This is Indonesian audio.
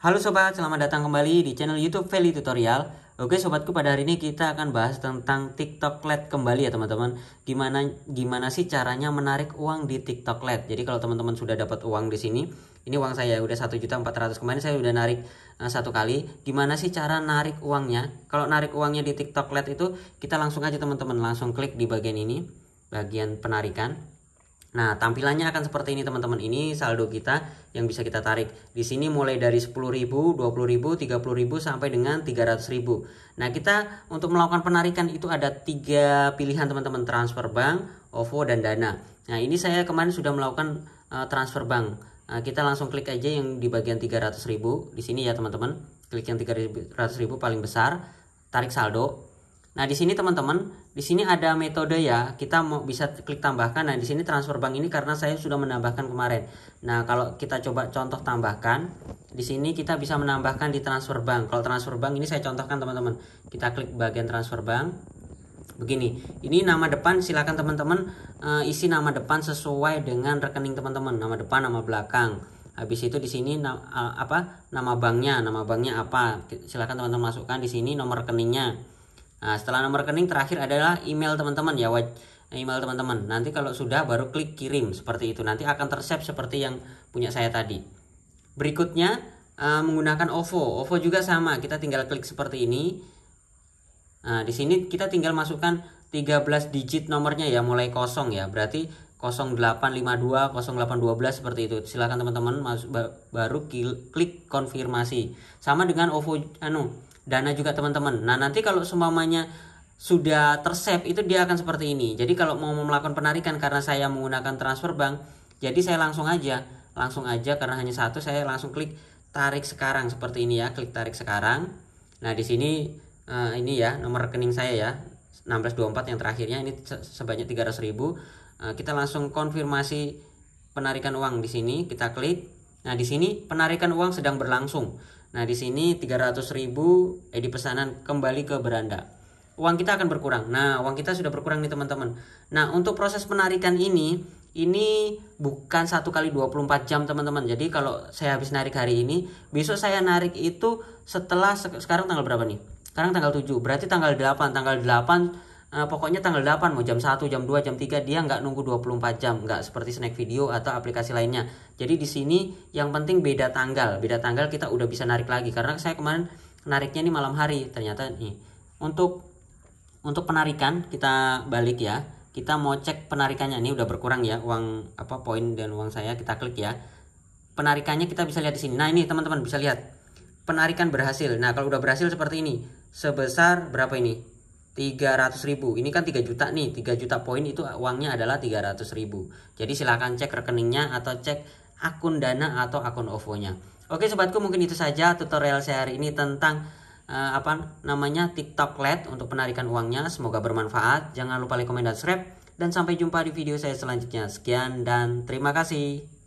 Halo sobat, selamat datang kembali di channel YouTube Feli Tutorial. Oke sobatku, pada hari ini kita akan bahas tentang TikTok LED kembali ya teman-teman. Gimana gimana sih caranya menarik uang di TikTok LED? Jadi kalau teman-teman sudah dapat uang di sini, ini uang saya udah 1.400 kemarin saya udah narik eh, satu kali. Gimana sih cara narik uangnya? Kalau narik uangnya di TikTok LED itu kita langsung aja teman-teman langsung klik di bagian ini, bagian penarikan. Nah, tampilannya akan seperti ini teman-teman. Ini saldo kita yang bisa kita tarik. Di sini mulai dari 10.000, 20.000, 30.000 sampai dengan 300.000. Nah, kita untuk melakukan penarikan itu ada tiga pilihan teman-teman, transfer bank, OVO dan Dana. Nah, ini saya kemarin sudah melakukan uh, transfer bank. Nah, kita langsung klik aja yang di bagian 300.000 di sini ya teman-teman. Klik yang 300.000 paling besar, tarik saldo. Nah, di sini teman-teman, di sini ada metode ya. Kita mau bisa klik tambahkan. Nah, di sini transfer bank ini karena saya sudah menambahkan kemarin. Nah, kalau kita coba contoh tambahkan, di sini kita bisa menambahkan di transfer bank. Kalau transfer bank ini saya contohkan teman-teman. Kita klik bagian transfer bank. Begini, ini nama depan silakan teman-teman uh, isi nama depan sesuai dengan rekening teman-teman. Nama depan, nama belakang habis itu di sini na eh, apa nama banknya nama banknya apa silakan teman-teman masukkan di sini nomor rekeningnya Nah, setelah nomor rekening terakhir adalah email teman-teman ya, email teman-teman. Nanti kalau sudah baru klik kirim seperti itu. Nanti akan tersep seperti yang punya saya tadi. Berikutnya eh, menggunakan OVO. OVO juga sama, kita tinggal klik seperti ini. Nah, di sini kita tinggal masukkan 13 digit nomornya ya, mulai kosong ya. Berarti 0852 0812 seperti itu. Silahkan teman-teman baru klik konfirmasi. Sama dengan OVO anu dana juga teman-teman nah nanti kalau semuanya sudah tersep itu dia akan seperti ini jadi kalau mau melakukan penarikan karena saya menggunakan transfer bank jadi saya langsung aja langsung aja karena hanya satu saya langsung klik tarik sekarang seperti ini ya klik tarik sekarang nah di sini uh, ini ya nomor rekening saya ya 1624 yang terakhirnya ini sebanyak 300 ribu uh, kita langsung konfirmasi penarikan uang di sini kita klik nah di sini penarikan uang sedang berlangsung Nah, di sini 300.000 eh di pesanan kembali ke beranda. Uang kita akan berkurang. Nah, uang kita sudah berkurang nih, teman-teman. Nah, untuk proses penarikan ini ini bukan satu kali 24 jam teman-teman jadi kalau saya habis narik hari ini besok saya narik itu setelah sekarang tanggal berapa nih sekarang tanggal 7 berarti tanggal 8 tanggal 8 uh, pokoknya tanggal 8 mau jam 1, jam 2, jam 3 dia nggak nunggu 24 jam, nggak seperti snack video atau aplikasi lainnya. Jadi di sini yang penting beda tanggal, beda tanggal kita udah bisa narik lagi karena saya kemarin nariknya ini malam hari ternyata nih. Untuk untuk penarikan kita balik ya. Kita mau cek penarikannya ini udah berkurang ya uang apa poin dan uang saya kita klik ya. Penarikannya kita bisa lihat di sini. Nah, ini teman-teman bisa lihat. Penarikan berhasil. Nah, kalau udah berhasil seperti ini. Sebesar berapa ini? 300 ribu ini kan 3 juta nih 3 juta poin itu uangnya adalah 300 ribu jadi silahkan cek rekeningnya atau cek akun dana atau akun OVO nya oke sobatku mungkin itu saja tutorial saya hari ini tentang uh, apa namanya TikTok LED untuk penarikan uangnya semoga bermanfaat jangan lupa like komen dan subscribe dan sampai jumpa di video saya selanjutnya sekian dan terima kasih